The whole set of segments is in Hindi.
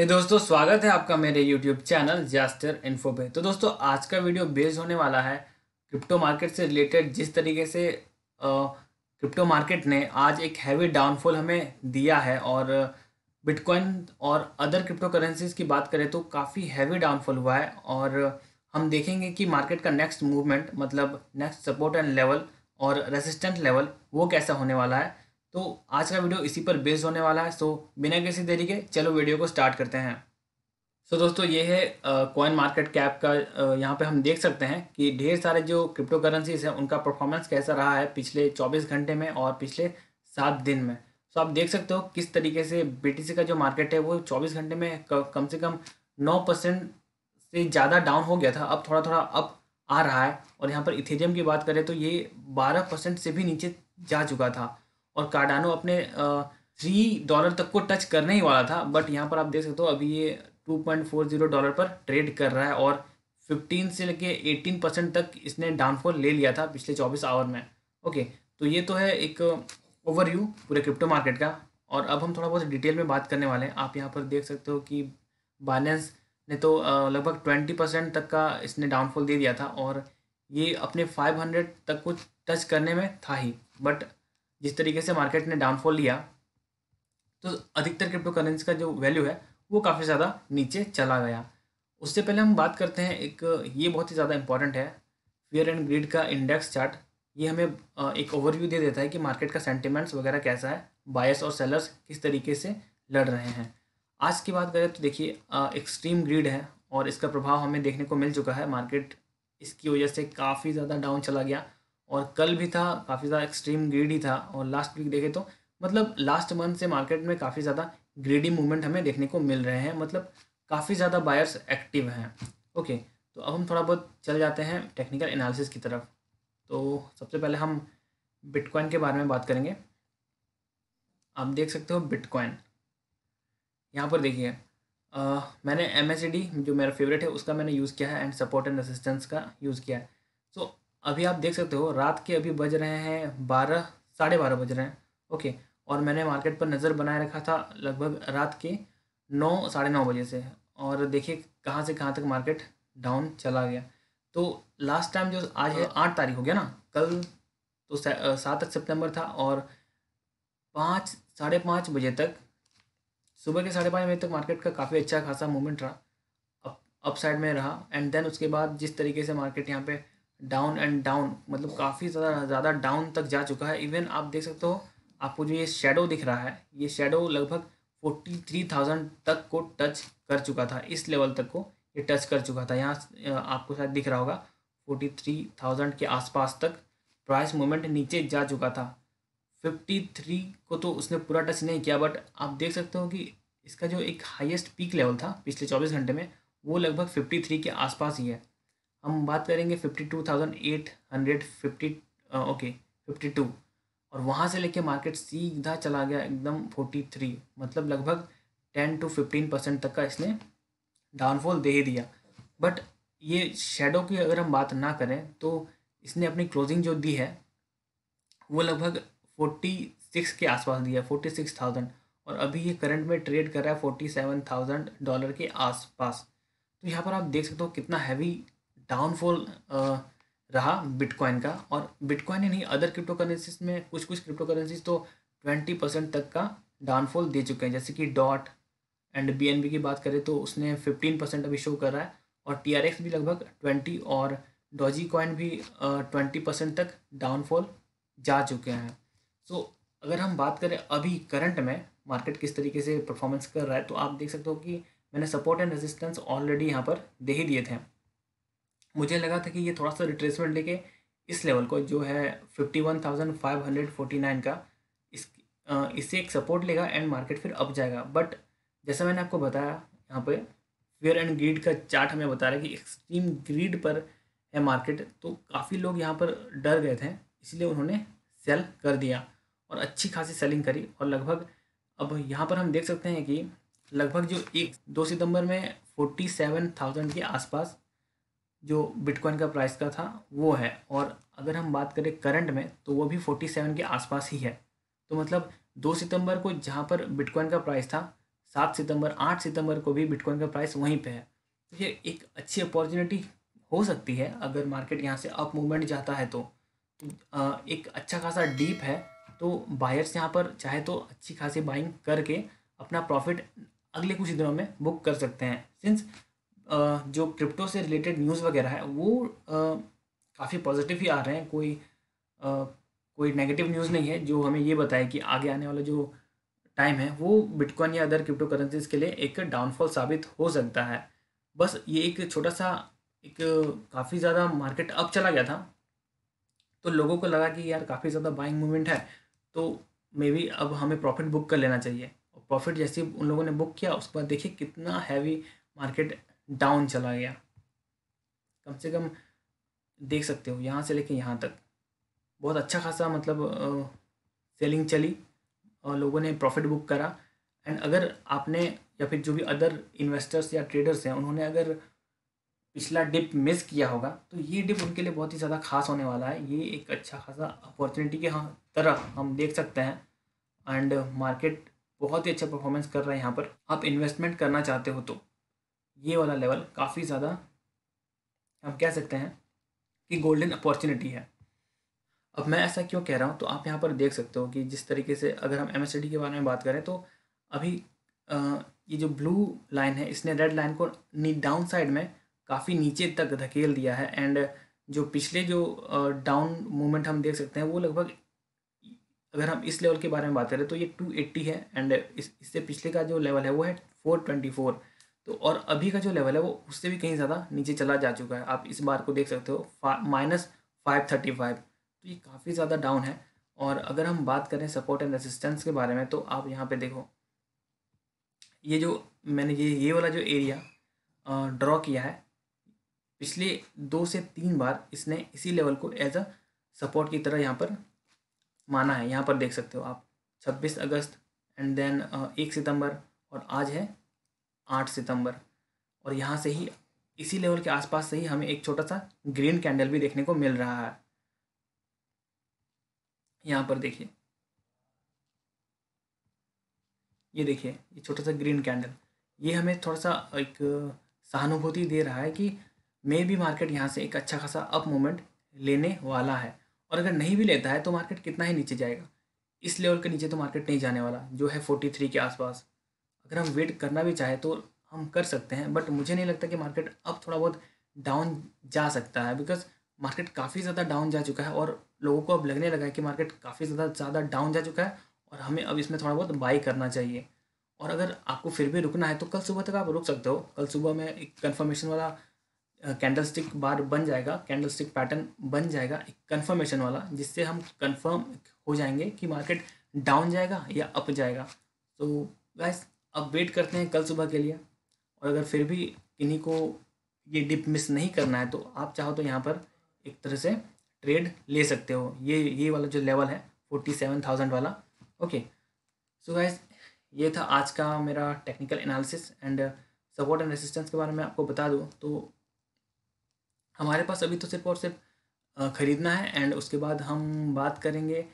ये दोस्तों स्वागत है आपका मेरे YouTube चैनल जास्टर इन्फो पे तो दोस्तों आज का वीडियो बेस होने वाला है क्रिप्टो मार्केट से रिलेटेड जिस तरीके से क्रिप्टो मार्केट ने आज एक हैवी डाउनफॉल हमें दिया है और बिटकॉइन और अदर क्रिप्टो करेंसीज की बात करें तो काफ़ी हैवी डाउनफॉल हुआ है और हम देखेंगे कि मार्केट का नेक्स्ट मूवमेंट मतलब नेक्स्ट सपोर्ट एंड लेवल और रेसिस्टेंट लेवल वो कैसा होने वाला है तो आज का वीडियो इसी पर बेस्ड होने वाला है सो बिना किसी देरी के चलो वीडियो को स्टार्ट करते हैं सो so, दोस्तों ये है कॉइन मार्केट कैप का यहाँ पे हम देख सकते हैं कि ढेर सारे जो क्रिप्टो करेंसीज हैं उनका परफॉर्मेंस कैसा रहा है पिछले 24 घंटे में और पिछले सात दिन में सो so, आप देख सकते हो किस तरीके से बीटीसी का जो मार्केट है वो 24 घंटे में कम से कम 9 परसेंट से ज़्यादा डाउन हो गया था अब थोड़ा थोड़ा अप आ रहा है और यहाँ पर इथेरियम की बात करें तो ये बारह परसेंट से भी नीचे जा चुका था और कार्डानो अपने थ्री डॉलर तक को टच करने ही वाला था बट यहाँ पर आप देख सकते हो अभी ये two point four zero dollar पर ट्रेड कर रहा है और फिफ्टीन से लेके एटीन परसेंट तक इसने डाउनफॉल ले लिया था पिछले चौबीस आवर में ओके तो ये तो है एक ओवरव्यू पूरे क्रिप्टो मार्केट का और अब हम थोड़ा बहुत डिटेल में बात करने वाले हैं आप यहाँ पर देख सकते हो कि बैलेंस ने तो लगभग ट्वेंटी परसेंट तक का इसने डाउनफॉल दे दिया था और ये अपने फाइव हंड्रेड तक को टच करने में था ही बट जिस तरीके से मार्केट ने डाउनफॉल लिया तो अधिकतर क्रिप्टो करेंसी का जो वैल्यू है वो काफ़ी ज़्यादा नीचे चला गया उससे पहले हम बात करते हैं एक ये बहुत ही ज़्यादा इंपॉर्टेंट है फियर एंड ग्रीड का इंडेक्स चार्ट ये हमें एक ओवरव्यू दे देता है कि मार्केट का सेंटिमेंट्स वगैरह कैसा है बायस और सेलर्स किस तरीके से लड़ रहे हैं आज की बात करें तो देखिए एक्सट्रीम ग्रीड है और इसका प्रभाव हमें देखने को मिल चुका है मार्केट इसकी वजह से काफ़ी ज़्यादा डाउन चला गया और कल भी था काफ़ी ज़्यादा एक्सट्रीम ग्रीडी था और लास्ट वीक देखे तो मतलब लास्ट मंथ से मार्केट में काफ़ी ज़्यादा ग्रीडी मूवमेंट हमें देखने को मिल रहे हैं मतलब काफ़ी ज़्यादा बायर्स एक्टिव हैं ओके तो अब हम थोड़ा बहुत चल जाते हैं टेक्निकल एनालिसिस की तरफ तो सबसे पहले हम बिटकॉइन के बारे में बात करेंगे आप देख सकते हो बिटकॉइन यहाँ पर देखिए मैंने एम जो मेरा फेवरेट है उसका मैंने यूज़ किया है एंड सपोर्ट एंड असिस्टेंस का यूज़ किया है सो so, अभी आप देख सकते हो रात के अभी बज रहे हैं बारह साढ़े बारह बज रहे हैं ओके और मैंने मार्केट पर नज़र बनाए रखा था लगभग रात के नौ साढ़े नौ बजे से और देखिए कहाँ से कहाँ तक मार्केट डाउन चला गया तो लास्ट टाइम जो आज है आठ तारीख हो गया ना कल तो सात सितंबर था और पाँच साढ़े पाँच बजे तक सुबह के साढ़े पाँच बजे तक मार्केट का काफ़ी अच्छा खासा मूवमेंट रहा अप अप साइड में रहा एंड देन उसके बाद जिस तरीके से मार्केट यहाँ पे डाउन एंड डाउन मतलब काफ़ी ज़्यादा ज़्यादा डाउन तक जा चुका है इवन आप देख सकते हो आपको जो ये शेडो दिख रहा है ये शेडो लगभग फोर्टी थ्री थाउजेंड तक को टच कर चुका था इस लेवल तक को ये टच कर चुका था यहाँ आपको शायद दिख रहा होगा फोर्टी थ्री थाउजेंड के आसपास तक प्राइस मूवमेंट नीचे जा चुका था फिफ्टी थ्री को तो उसने पूरा टच नहीं किया बट आप देख सकते हो कि इसका जो एक हाईएस्ट पीक लेवल था पिछले चौबीस घंटे में वो लगभग फिफ्टी थ्री के आसपास ही है हम बात करेंगे fifty two thousand eight hundred fifty okay fifty two और वहाँ से लेके मार्केट सीधा चला गया एकदम फोर्टी थ्री मतलब लगभग टेन टू फिफ्टीन परसेंट तक का इसने डाउनफॉल दे दिया बट ये शेडो की अगर हम बात ना करें तो इसने अपनी क्लोजिंग जो दी है वो लगभग फोर्टी सिक्स के आसपास दिया फोर्टी सिक्स थाउजेंड और अभी ये करंट में ट्रेड कर रहा है फोर्टी सेवन थाउजेंड डॉलर के आसपास तो यहाँ पर आप देख सकते हो कितना हैवी डाउनफॉल uh, रहा बिटकॉइन का और बिटकॉइन ही नहीं अदर क्रिप्टो करेंसीज में कुछ कुछ क्रिप्टो करेंसीज तो ट्वेंटी परसेंट तक का डाउनफॉल दे चुके हैं जैसे कि डॉट एंड बी की बात करें तो उसने फिफ्टीन परसेंट अभी शो कर रहा है और टी भी लगभग ट्वेंटी और डॉजी कॉइन भी ट्वेंटी uh, परसेंट तक डाउनफॉल जा चुके हैं सो so, अगर हम बात करें अभी करंट में मार्केट किस तरीके से परफॉर्मेंस कर रहा है तो आप देख सकते हो कि मैंने सपोर्ट एंड रेजिस्टेंस ऑलरेडी यहाँ पर दे ही दिए थे मुझे लगा था कि ये थोड़ा सा रिट्रेसमेंट लेके इस लेवल को जो है fifty one thousand five hundred forty nine का इस इससे एक सपोर्ट लेगा एंड मार्केट फिर अप जाएगा बट जैसा मैंने आपको बताया यहाँ पे फेयर एंड ग्रीड का चार्ट हमें बता रहा है कि एक्सट्रीम ग्रीड पर है मार्केट तो काफ़ी लोग यहाँ पर डर गए थे इसलिए उन्होंने सेल कर दिया और अच्छी खासी सेलिंग करी और लगभग अब यहाँ पर हम देख सकते हैं कि लगभग जो एक दो सितंबर में फोर्टी सेवन थाउजेंड के आसपास जो बिटकॉइन का प्राइस का था वो है और अगर हम बात करें करंट में तो वो भी फोर्टी सेवन के आसपास ही है तो मतलब दो सितंबर को जहाँ पर बिटकॉइन का प्राइस था सात सितंबर आठ सितंबर को भी बिटकॉइन का प्राइस वहीं पे है तो ये एक अच्छी अपॉर्चुनिटी हो सकती है अगर मार्केट यहाँ से अप मूवमेंट जाता है तो, तो एक अच्छा खासा डीप है तो बायर्स यहाँ पर चाहे तो अच्छी खासी बाइंग करके अपना प्रॉफिट अगले कुछ दिनों में बुक कर सकते हैं सिंस जो क्रिप्टो से रिलेटेड न्यूज़ वगैरह है वो काफ़ी पॉजिटिव ही आ रहे हैं कोई कोई नेगेटिव न्यूज़ नहीं है जो हमें ये बताए कि आगे आने वाला जो टाइम है वो बिटकॉइन या अदर क्रिप्टो करेंसीज के लिए एक डाउनफॉल साबित हो सकता है बस ये एक छोटा सा एक काफ़ी ज़्यादा मार्केट अप चला गया था तो लोगों को लगा कि यार काफ़ी ज़्यादा बाइंग मूवमेंट है तो मे बी अब हमें प्रॉफिट बुक कर लेना चाहिए और प्रॉफिट जैसे उन लोगों ने बुक किया उसके बाद देखिए कितना हैवी मार्केट डाउन चला गया कम से कम देख सकते हो यहाँ से लेके यहाँ तक बहुत अच्छा खासा मतलब सेलिंग चली और लोगों ने प्रॉफिट बुक करा एंड अगर आपने या फिर जो भी अदर इन्वेस्टर्स या ट्रेडर्स हैं उन्होंने अगर पिछला डिप मिस किया होगा तो ये डिप उनके लिए बहुत ही ज़्यादा खास होने वाला है ये एक अच्छा खासा अपॉर्चुनिटी के हम तरह हम देख सकते हैं एंड मार्केट बहुत ही अच्छा परफॉर्मेंस कर रहा है यहाँ पर आप इन्वेस्टमेंट करना चाहते हो तो ये वाला लेवल काफ़ी ज़्यादा हम कह सकते हैं कि गोल्डन अपॉर्चुनिटी है अब मैं ऐसा क्यों कह रहा हूँ तो आप यहाँ पर देख सकते हो कि जिस तरीके से अगर हम एम के बारे में बात करें तो अभी आ, ये जो ब्लू लाइन है इसने रेड लाइन को डाउन साइड में काफ़ी नीचे तक धकेल दिया है एंड जो पिछले जो डाउन मूवमेंट हम देख सकते हैं वो लगभग अगर हम इस लेवल के बारे में बात करें तो ये टू एट्टी है एंड इस इससे पिछले का जो लेवल है वो है फोर ट्वेंटी फोर तो और अभी का जो लेवल है वो उससे भी कहीं ज़्यादा नीचे चला जा चुका है आप इस बार को देख सकते हो माइनस फाइव थर्टी फाइव तो ये काफ़ी ज़्यादा डाउन है और अगर हम बात करें सपोर्ट एंड रेसिस्टेंस के बारे में तो आप यहाँ पे देखो ये जो मैंने ये ये वाला जो एरिया ड्रॉ किया है पिछले दो से तीन बार इसने इसी लेवल को एज अ सपोर्ट की तरह यहाँ पर माना है यहाँ पर देख सकते हो आप छब्बीस अगस्त एंड देन एक सितंबर और आज है आठ सितंबर और यहाँ से ही इसी लेवल के आसपास से ही हमें एक छोटा सा ग्रीन कैंडल भी देखने को मिल रहा है यहाँ पर देखिए ये देखिए ये छोटा सा ग्रीन कैंडल ये हमें थोड़ा सा एक सहानुभूति दे रहा है कि मे भी मार्केट यहाँ से एक अच्छा खासा अप मोमेंट लेने वाला है और अगर नहीं भी लेता है तो मार्केट कितना ही नीचे जाएगा इस लेवल के नीचे तो मार्केट नहीं जाने वाला जो है फोर्टी थ्री के आसपास अगर हम वेट करना भी चाहें तो हम कर सकते हैं बट मुझे नहीं लगता कि मार्केट अब थोड़ा बहुत डाउन जा सकता है बिकॉज मार्केट काफ़ी ज़्यादा डाउन जा चुका है और लोगों को अब लगने लगा है कि मार्केट काफ़ी ज़्यादा ज़्यादा डाउन जा चुका है और हमें अब इसमें थोड़ा बहुत बाई करना चाहिए और अगर आपको फिर भी रुकना है तो कल सुबह तक आप रुक सकते हो कल सुबह में एक कन्फर्मेशन वाला कैंडल स्टिक बार बन जाएगा कैंडल स्टिक पैटर्न बन जाएगा एक कन्फर्मेशन वाला जिससे हम कन्फर्म हो जाएंगे कि मार्केट डाउन जाएगा या अप जाएगा तो गाइस अब वेट करते हैं कल सुबह के लिए और अगर फिर भी किन्हीं को ये डिप मिस नहीं करना है तो आप चाहो तो यहाँ पर एक तरह से ट्रेड ले सकते हो ये ये वाला जो लेवल है फोर्टी सेवन थाउजेंड वाला ओके सो गाइस ये था आज का मेरा technical analysis and support and resistance के बारे में आपको बता दूँ तो हमारे पास अभी तो सिर्फ और सिर्फ uh, ख़रीदना है एंड उसके बाद हम बात करेंगे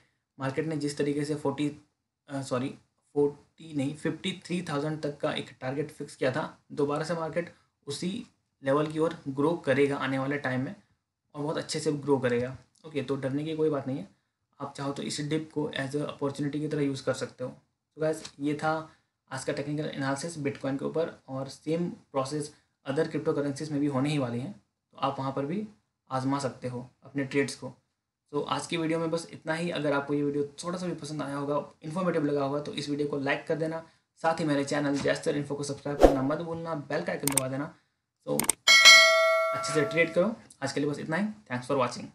मार्केट ने जिस तरीके से फोर्टी सॉरी फोर्ट फिफ्टी नहीं फिफ्टी थ्री थाउजेंड तक का एक टारगेट फिक्स किया था दोबारा से मार्केट उसी लेवल की ओर ग्रो करेगा आने वाले टाइम में और बहुत अच्छे से ग्रो करेगा ओके तो डरने की कोई बात नहीं है आप चाहो तो इस डिप को एज अ अपॉर्चुनिटी की तरह यूज़ कर सकते हो तो गैस ये था आज का टेक्निकल एनालिसिस बिटकॉइन के ऊपर और same process other crypto currencies में भी होने ही वाली हैं तो आप वहाँ पर भी आजमा सकते हो अपने ट्रेड्स को तो आज की वीडियो में बस इतना ही अगर आपको ये वीडियो थोड़ा सा भी पसंद आया होगा इन्फॉर्मेटिव लगा होगा तो इस वीडियो को लाइक कर देना साथ ही मेरे चैनल जैस्टर इन्फो को सब्सक्राइब करना मत भूलना बेल का आइकन दबा देना तो अच्छे से ट्रेड करो आज के लिए बस इतना ही थैंक्स फॉर वॉचिंग